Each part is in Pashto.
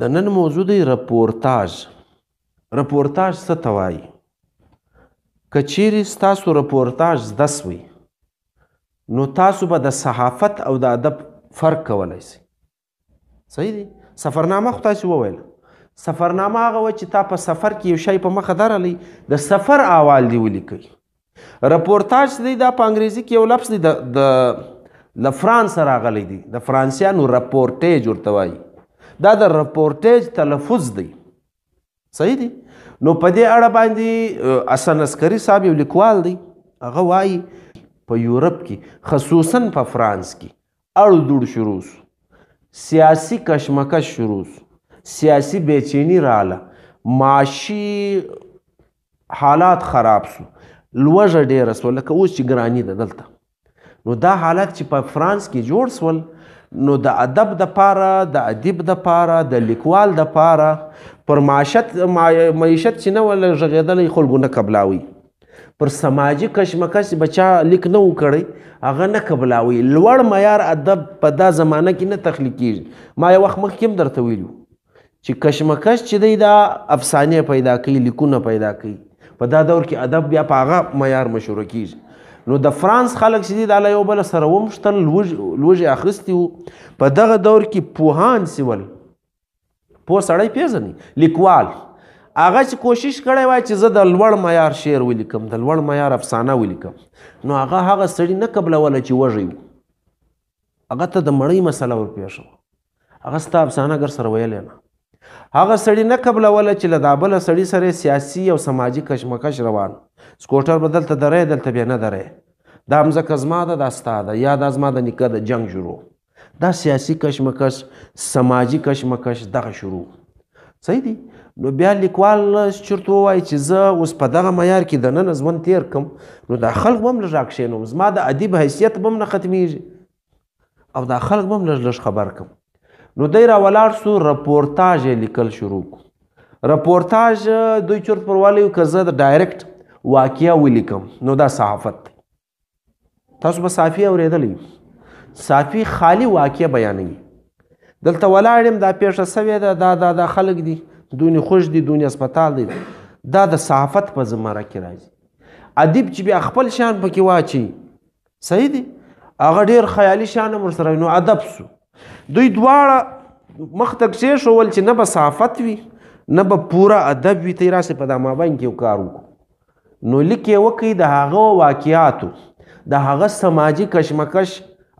د نن موضوع دی رپورتاج رپورتاج څه ته وایي کچیرې ستاسو رپورتاج زده سوی نو تاسو به د صحافت او د ادب فرق کولی سئ صحیح دی سفرنامه خو تاسو وویل سفرنامه هغه و چې تا په سفر کې یو شی په مخه درلی د سفر احوال دی ولیکئ رپورتاج دی دا په انګریزي کې یو لفظ دی د له فرانس راغلی دی د فرانسیانو رپورټیج ورته وایي دا د رپورټیج تلفظ دی صحیح دی نو په دې اړه باندې اسن اسکری صاحب یو لیکوال دی هغه وایي په یورپ کې خصوصا په فرانس کې اړ دوړ شروع سیاسی کشمکش شروع سیاسی بیچینی رااله معاشي حالات خراب شو لوږه ډېره سوه لکه اوس چې ګراني ده دلته نو دا حالت چې په فرانس کې جوړ سول نو د ادب د پاره د ادیب د پاره د لیکوال د پاره پر معاشت معیشت چې نه ول ژغېدلې خلکو نه قبلاوي پر سماجی کشمکش بچا لیک نه وکړي هغه نه قبلاوي لوړ معیار ادب په دا زمانه کې نه تخلیقیږي ما یو وخت مخکې هم درته ویلو چې کشمکش چې دی دا افسانې پیدا کوي لیکونه پیدا کوي په دا دور کې ادب بیا په هغه معیار مشهوره کیږي نو د فرانس خلک چې د یو بل سره ومشتل لوج لوج اخستی وو په دغه دور کې پوهان سیول پوه سړی پیژني لیکوال هغه چې کوشش کړی وای چې زه د لوړ معیار شعر ولیکم د لوړ معیار افسانه ولیکم نو هغه هغه سړی نه قبلوله چې وږی و هغه ته د مړۍ مسله ورپېښ وه هغه ستا افسانه ګر سره ویلی نه هغه سړی نه قبلوله چې له دا بله سړي سره سیاسي او سماجي کشمکش روان سکوټر بدل ته درې دلته بیا نه درې دا مزکه زما ده دا ستا ده یا دا زما د نیکه د جنگ شروع دا سیاسي کشمکش سماجی کشمکش دغه شروع صحیح دی نو بیا لیکوال چرته وای چې زه اوس په دغه معیار کې د نن ژوند تیر کم نو دا خلک هم لږ راکښینوم زما د ادیب حیثیت به هم نه ختمیږي او دا خلک به هم لږ لږ خبر کم نو دی را ولاړ سو رپورتاج لیکل شروع کو رپورتاج دوی چرت پروالی که زه د ډایرکټ واقعیا ولیکم نو دا صحافت دی تاسو به صافي اورېدلې صافي خالی واقعه بیانوي دلته ولاړم دا پیښه سوې ده دا دا دا خلک دي دونی خوش دي دونی هسپتال دي دا د صحافت په زمره کې راځي ادیب چې بیا خپل شان پکې واچي صحیح دي هغه ډیر خیالي شان مر سره نو ادب سو دوی دواړه مختک شې شول چې نه به صحافت وي نه به پورا ادب وي ته راسه په دا مابین کې کار وکړو نو لیک یې وکړي د هغه واقعاتو د هغه سماجی کشمکش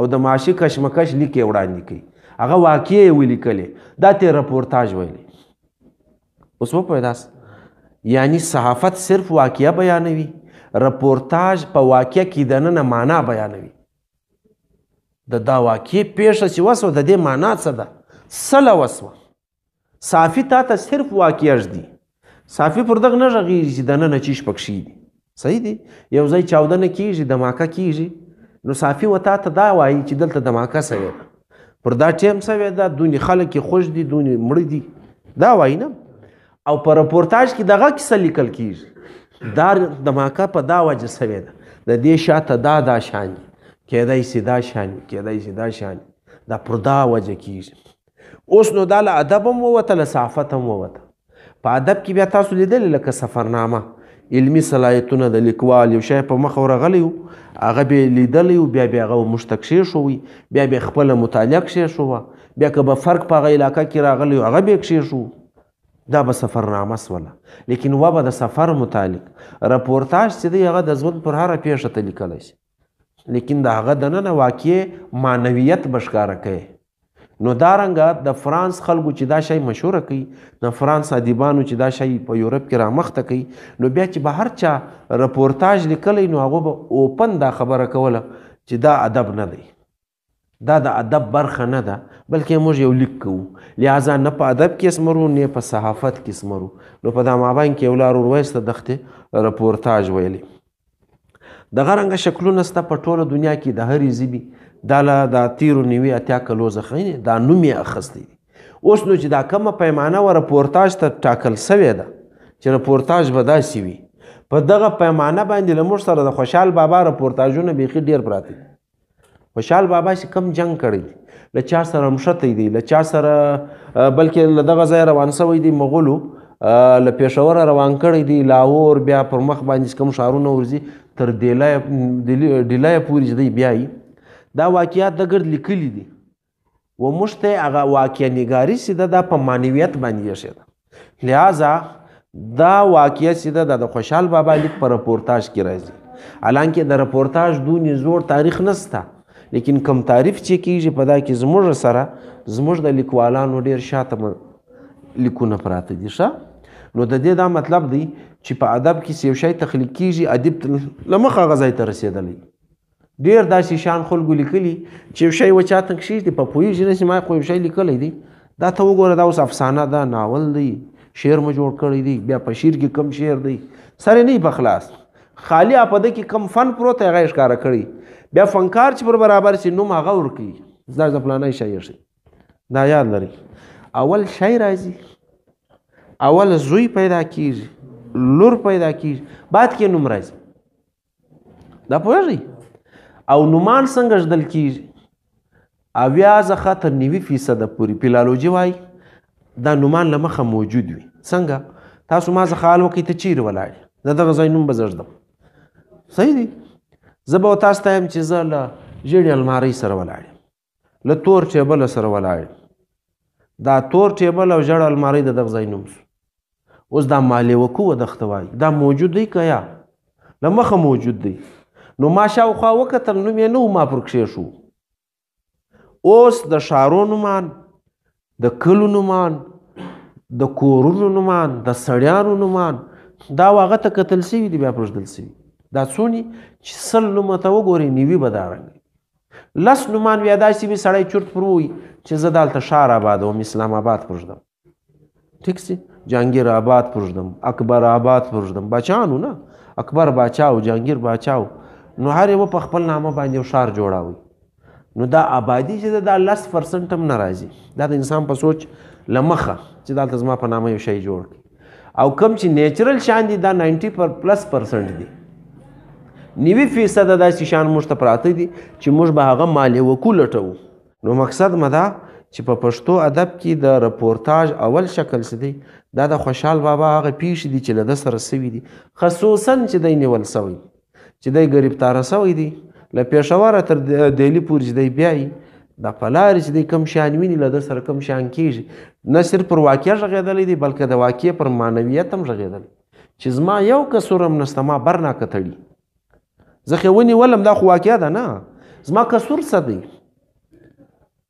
او د معاشي کشمکش لیک یې وړاندې کړي هغه واقعې یې ولیکلې دا ته رپورتاژ ویلې اوس وپوهېداست یعنی صحافت صرف واقعه بیانوي رپورتاژ په واقعه کې دننه معنا بیانوي د دا واقعې پیښه چې وسوه د دې معنا څه ده سله وسوه صافي تا ته صرف واقعه ږدي صافي پر دغه نه غږیږي چې دننه چیش پکشي دي صحیح دی یو ځای چاودنه کیږي دماکه کیږي نو صافي وتا ته دا وایي چې دلته دماکه سوې پر دا ټیم سوې دا دونی خلک خوش دي دونی مړ دي دا وایي نه او په رپورتاج کې دغه کیسه لیکل کیږي دا دماکه په دا وجه سوې ده د دې شاته دا دا شان کېدای سي دا شان کېدای سي دا شان دا پر دا وجه کیږي اوس نو دا له ادب هم ووته له صافت هم ووته په ادب کې بیا تاسو لیدل لکه سفرنامه علمی صلاحیتونه د لیکوال یو شی په مخ ورغلی وو هغه به لیدلی وو بیا بیا هغه مشتکشي شوی بیا بیا خپله مطالعه کښې شوه بیا که به فرق په هغه علاقه کې راغلی وو هغه به کښې شو دا به سفرنامه سوله لیکن و به د سفر متعلق رپورتاج چې دی هغه د ژوند پر هره پیښه ته لیکلی شي لیکن د هغه دننه واقع معنویت به ښکاره کوي نو دارنګه د فرانس خلکو چې دا شی مشوره کوي د فرانس ادیبانو چې دا شی په یورپ کې رامخته کوي نو بیا چې به هر چا رپورتاج لیکلی نو هغه به اوپن دا خبره کوله چې دا ادب نه دی دا د ادب برخه نه ده بلکې موږ یو لیک کوو لہذا نه په ادب کې اسمرو نه په صحافت کې اسمرو نو په دا مابین کې یو لار وروسته دغه رپورتاج ویلي دغه رنګه شکلونه ست په ټوله دنیا کې د هرې زیبي دا له دا تیرو نوي اتیا کلو څخه دا نوم یې اخیستی اوس نو چې دا کمه پیمانه و رپورتاج ته ټاکل سوې ده چې رپورتاج به داسې وي په دغه پیمانه باندې له موږ سره د خوشحال بابا رپورتاجونه بیخي ډېر پراته دي خوشحال بابا چې کم جنگ کړی له چا سره مشتی دی له چا سره بلکې له دغه ځای روان سوی دی مغولو له پېښور روان کړی دی لاهور بیا پر مخ باندې کم شارونه ورځي تر ډیلای ډیلای پورې دی بیاي دا واقعیات د ګرد لیکلي دي و موږ ته هغه واقع نګاري سیده دا په معنویت باندې شي ده لہذا دا واقعیت سیده د خوشحال بابا لیک په رپورتاج کې راځي حالانکه د رپورتاج دونې زور تاریخ نسته لیکن کم تعریف چې کیږي په دا کې زموږ سره زموږ د لیکوالانو ډیر شاته لیکونه پراته دي ښه نو د دې دا مطلب دی چې په ادب کې یو شی تخلیق کیږي ادب لمخه غځای ته رسیدلی ډیر داسې شان خلکو لیکلي چې یو شی وچاته کښې دي په پوهېږي نه چې ما خو یو شی لیکلی دی دا ته وګوره دا اوس افسانه ده ناول دی شعر مو جوړ کړی دی بیا په شعر کې کم شعر دی سر نه په خلاص خالی اپده کې کم فن پروت هغه ښکاره کړی بیا فنکار چې پر برابر سي نوم هغه ورکي دا د پلانای شاعر شي دا یاد لري اول شی راځي اول زوی پیدا کیږي لور پیدا کیږي بعد کې نوم راځي دا پوهیږئ او نومان څنګه ژدل کیږي اویا څخه تر نوي فیصده پورې پیلالوجي وایي دا نومان له مخه موجود وي څنګه تاسو ما څخه حال وکړئ ته چیرې ولاړې زه دغه ځای نوم به زړدم صحیح دی زه به تاسو ته یم چې زه له ژېړې المارۍ سره ولاړ یم له تور ټیبله سره ولاړ یم دا تور ټیبل او ژړ الماری د دغ ځای نوم اوس دا مالیوه قوه دښته وایي دا موجود دی که یا له مخه موجود دی نو ما شاوخوا وکتل نوم یې نه ما پر شو اوس د ښارو نومان د کلو نومان د کورونو نومان د سړیانو نومان دا واغه ته قتل سوي دی بیا پرېږدل سوي دا څونی چې سل نومه ته وګورې نیوي به دارنګ لس نومان بیا داسې وي سړی چرت پر ووي چې زه دلته ښار آبادوم اسلام آباد پرېږدم ټیک سي جهانګیر آباد پرېږدم اکبر آباد پرېږدم بچانو نه اکبر باچا او جهانګیر باچا و نو هر یو په خپل نامه باندې شار جوړاوي نو دا آبادی چې دا لس پرسنټ هم ناراضي دا د انسان په سوچ لمخه چې دا تزما په نامه یو شی جوړ کړي او کم چې نیچرل شان دي دا 90 پر پلس پرسنټ دي نیوی فیصد داسې شان موږ ته پراته دي چې موږ به هغه مالیه وکولټو نو مقصد مدا چې په پښتو ادب کې د رپورتاج اول شکل څه دی دا د خوشحال بابا هغه پیښې دي چې له ده سره سوي دي خصوصا چې دی نیول سوی چې دی گرفتار شوی دی له پېښور تر دهلی پورې دی بیاي دا په لارې چې دی کم شان ویني له ده سره کم شان کیږي نه صرف پر واقع غږېدلی دی بلکې د واقع پر معنویت هم غږېدلی چې زما یو کسورم نسته ما برنا کتړي زه خو ونیولم دا خو واقع ده نه زما کسور څه دی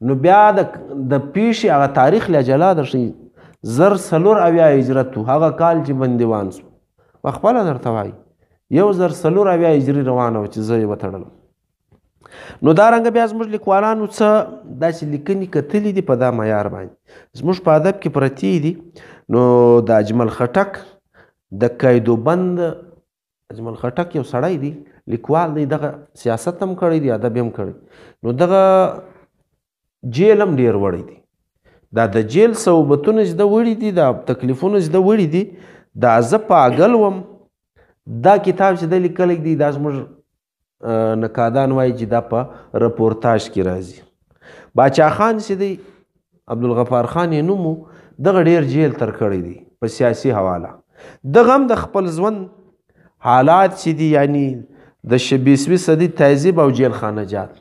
نو بیا د د پیښې هغه تاریخ له جلا در شي زر سلور اویا هجرت هغه کال چې بندیوان سو په خپل درته وایي یو زر څلور اویا هجري روانه وه چې زه یې وتړلم نو دا رنګه بیا زموږ لیکوالانو څه داسې لیکنې کتلې دي په دا معیار باندې زموږ په ادب کې پرتې دي نو د اجمل خټک د قیدوبند اجمل خټک یو سړی دی لیکوال دی دغه سیاست هم کړی دی ادب هم کړی نو دغه جیل هم ډیر وړی دی دا د جیل صوبتونه چې د وړي دي د تکلیفونه چې د وړي دي دا زه پاگل وم دا کتاب چې د لیکل دی دا زموږ نقادان وایي چې دا په رپورتاج کې راځي باچا خان چې دی عبدالغفار خان یې نومو دغه ډیر جیل تر کړی دی په سیاسي حواله دغه هم د خپل ژوند حالات چې دي یعنی د شبیسوي صدی تهذیب او جیل خانه جات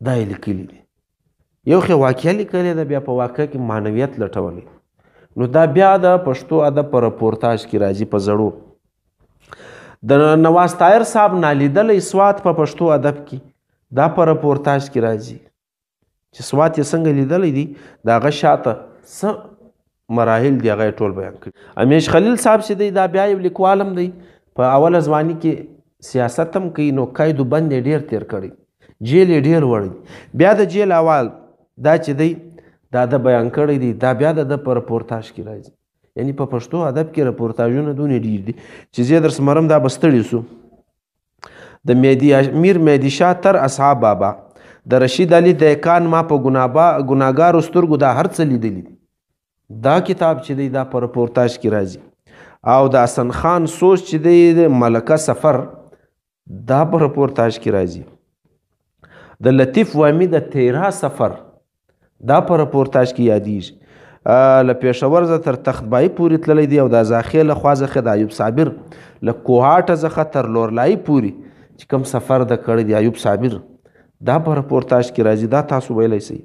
دا یې لیکلی دی یو خو واقعي لیکلی ده بیا په واقع کې معنویت لټولی نو دا بیا د پښتو ادب په رپورتاج کې راځي په زړو د نواز طاهر صاحب نالیدلې سوات په پښتو ادب کې دا پر پورتاج کې راځي چې سوات یې څنګه لیدلې دي دا غ شاته س مراحل دی هغه ټول بیان کړي امیش خلیل صاحب چې دی دا بیا یو لیکوالم دی په اول ځواني کې سیاست هم کوي نو قیدو بند ډیر تیر کړي جیل ډیر وړي بیا د جیل اول دا چې دی دا د بیان کړی دی دا بیا د پر پورتاج کې راځي یعنی په پښتو ادب کې راپورتاژونه دونه ډیر دي چې زه در سمرم دا بستړی سو د میدی میر میدی شاه تر اصحاب بابا د رشید علي دیکان ما په ګنابا ګناګار سترګو دا هر څه لیدلی دي دا کتاب چې دی دا په راپورتاژ کې راځي او د حسن خان سوچ چې دی ملکه سفر دا په راپورتاژ کې راځي د لطیف وامی د تیرا سفر دا په راپورتاژ کې یادیږي له پېښور زه تر تختبای پورې تللی دی او د ازاخې له خوا څخه د ایوب صابر له کوهاټه څخه تر لورلای پورې چې کوم سفر د کړی دی ایوب صابر دا په رپورتاج کې راځي دا تاسو ویلی سئ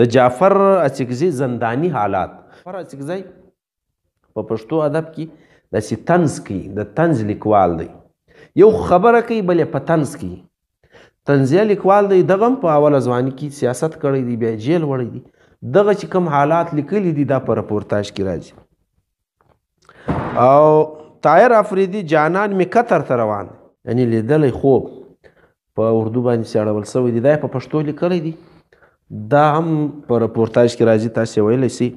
د جعفر اڅکزي زندانی حالات جعفر اڅکزي په پښتو ادب کې داسې طنز کوي د طنز لیکوال دی یو خبره کوي بلې په طنز کوي طنزیه لیکوال دی دغه هم په اوله ځواني کې سیاست کړی دی بیا جیل وړی دی دغه چې کوم حالات لیکلي دي دا په راپورتاژ کې راځي او طاهر افریدي جانان می قطر ته روان یعنی لیدلی خوب په اردو باندې څېړول سوی دی دا په پښتو لیکلی دی دا هم په راپورتاژ کې راځي تاسې ویلی سي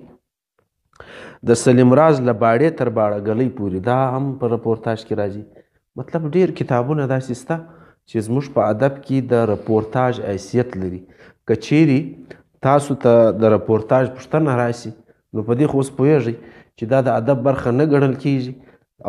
د سلیم راز له باړې تر باړه غلۍ پورې دا هم په راپورتاژ کې راځي مطلب ډیر کتابونه داسې شته چې زموږ په ادب کې د رپورتاج حیثیت لري کچېری تاسو ته تا د رپورتاج پوښتنه راسي نو په دې خو اوس پوهېږئ چې دا د ادب برخه نه ګڼل کیږي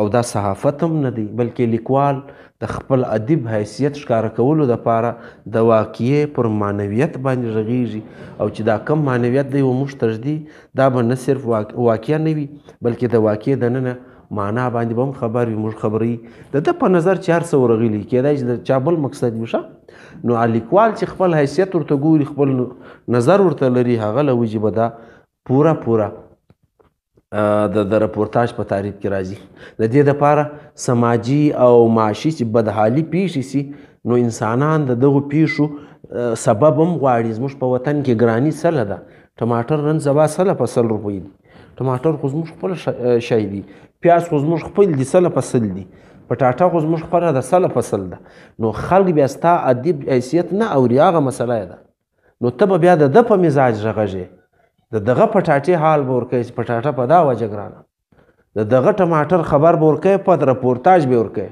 او دا صحافت هم نه دی بلکې لیکوال د خپل ادب حیثیت ښکاره کولو دپاره د واقعې پر معنویت باندې غږیږي او چې دا کم معنویت دی و موږ تږدي دا به نه صرف واقع نه وي بلکې د واقعې دننه معنا باندې به هم خبر وي موږ خبرې د ده په نظر چې هر څه ورغلي کېدای چې د چا بل مقصد وي نو لیکوال چې خپل حیثیت ورته ګوري خپل نظر ورته لري هغه له وجې به دا پوره پوره د د رپورتاج په تعریف کې راځي د دې لپاره سماجی او معاشي چې بدحالي پیښې سي نو انسانان د دغو پیښو سبب هم غواړي زموږ په وطن کې ګرانی سله ده ټماټر نن سبا سله په سل روپۍ دي ټماټر خو زموږ خپل شی دی پیاز خو زموږ خپل دي سله فصل دي پټاټا خو زموږ خپله ده سله فصل ده نو خلک بیا ستا ادیب حیثیت نه اوري هغه مسله ده نو ته به بیا د ده په مزاج رغږې د دغه پټاټې حال به ورکوې چې پټاټه په دا وجه ګرانه د دغه ټماټر خبر به ورکوې په رپورتاج به ورکوې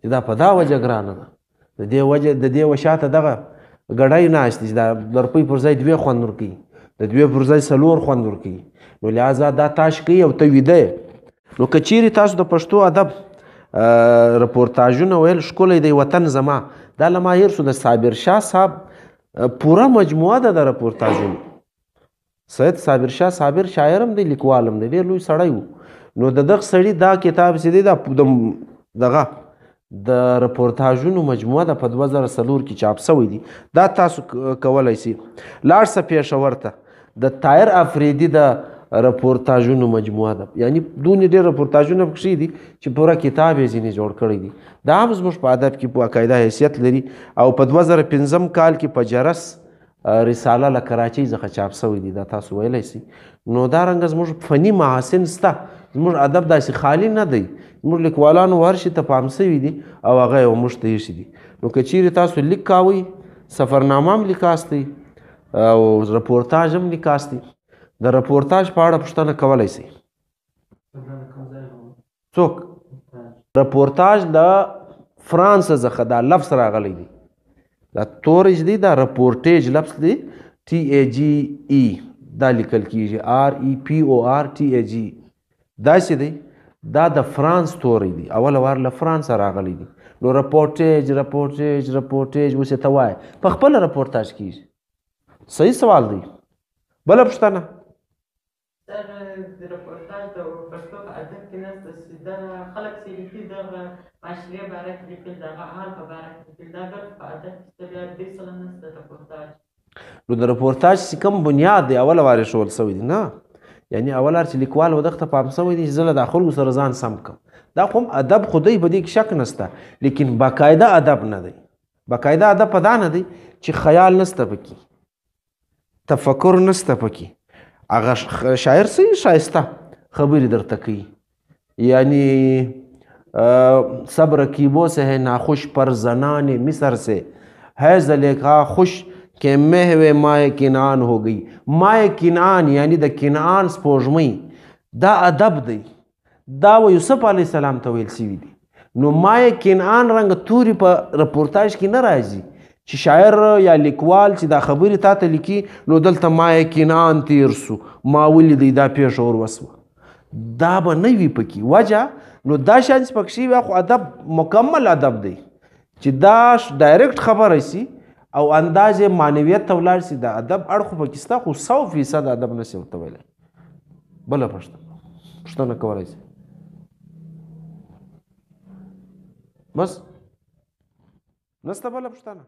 چې دا په دا وجه ګرانه ده د دې وجه د دې وشاته دغه ګړی ناست دي دا لرپۍ پر ځای دوې خوند ورکوي د دوې پر ځای څلور خوند ورکوي نو لهذا دا تاش کوي او ته ویده نو کچیرې تاسو د پښتو ادب رپورتاژونه ویل ښکلی دی وطن زما دا له ما هیر شو د صابر شاه صاحب پوره مجموعه ده د رپورتاژونو سید صابر شاه صابر شاعر هم دی لیکوال هم دی ډېر لوی سړی و نو د دغه سړي دا کتاب چې دی دا دغه د رپورتاژونو مجموعه ده په 2004 کې چاپ شوی دی دا تاسو کولای سي لاړ څه پېښور ته د طاهر افریدي د راپورتاژونو مجموعه ده یعنی دونه ډېر راپورتاژونه پکې دي چې پوره کتاب یې ځینې جوړ کړی دي دا هم زموږ په ادب کې په عقایده حیثیت لري او په 2015 کال کې په جرس رساله له کراچۍ څخه چاپ شوی دی دا تاسو ویلی سي نو دا رنګه زموږ فني محاسن سته زموږ ادب داسې خالی نه دی زموږ لیکوالانو هر شي ته پام سوي دي او هغه یې موږ ته ایښي دي نو که چیرې تاسو لیک کوئ سفرنامه هم لیکاستئ او رپورتاژ هم لیکاستئ د راپورتاج په اړه پوښتنه کولای شئ څوک راپورتاج د فرانس څخه دا لفظ راغلی دی دا تورج دی دا راپورټیج لفظ دی ټي ا جي ای دا لیکل کیږي آر ای پی او آر ټي ا جی دا څه دی دا د فرانس توري دی اول وار له فرانس راغلی دی نو رپورټیج رپورټیج رپورټیج وسه ته وای په خپل رپورټاج کیږي صحیح سوال دی بل پښتنه دغه د رپورتاژ د پښتو په ادب کې نسته چې دغه خلک چې لیکي دغه معاشرې باره کې لیکل دغه حال په باره کې لیکل دا ګرد په ادب کې شته بیا درې سلنه نسته د رپورتاژ نو د رپورتاژ چې کوم بنیاد دی اوله وارې ښول سوی دی نه یعنی اول هر چې لیکوال و دغه پام سوی دی چې زه له دا خلکو سره ځان سم کړم دا خو ادب خدای په دې کې شک نسته لیکن باقاعده ادب نه دی باقاعده ادب په دا نه دی چې خیال نسته پکې تفکر نسته پکې هغه شاعر سي شایسته خبرې درته کوي یعنی صبر کی وہ سے ہے ناخوش پر زنان مصر سے ہے زلیخا خوش که مهوه مای کنان هو گئی مای کنان یعنی د کنان سپوږمۍ دا ادب دی دا و یوسف علی السلام ته ویل سیوی دی نو مای کنان رنگ توري په رپورتاج کې ناراضي چې شاعر یا لیکوال چې دا خبرې تا ته لیکي نو دلته ما یقینان تیر سو ما ولیدی دا پیښه ور وسوه دا به نه وي پکې وجه نو دا شان چې پکې وي خو ادب مکمل ادب دی چې دا ډایرکټ خبره سي او انداز معنویت ته ولاړ سي د ادب اړخ پکې ستا خو 100% ادب نه سي ورته ویل بل پښتنه پښتنه کولای شي بس نسته بل پښتنه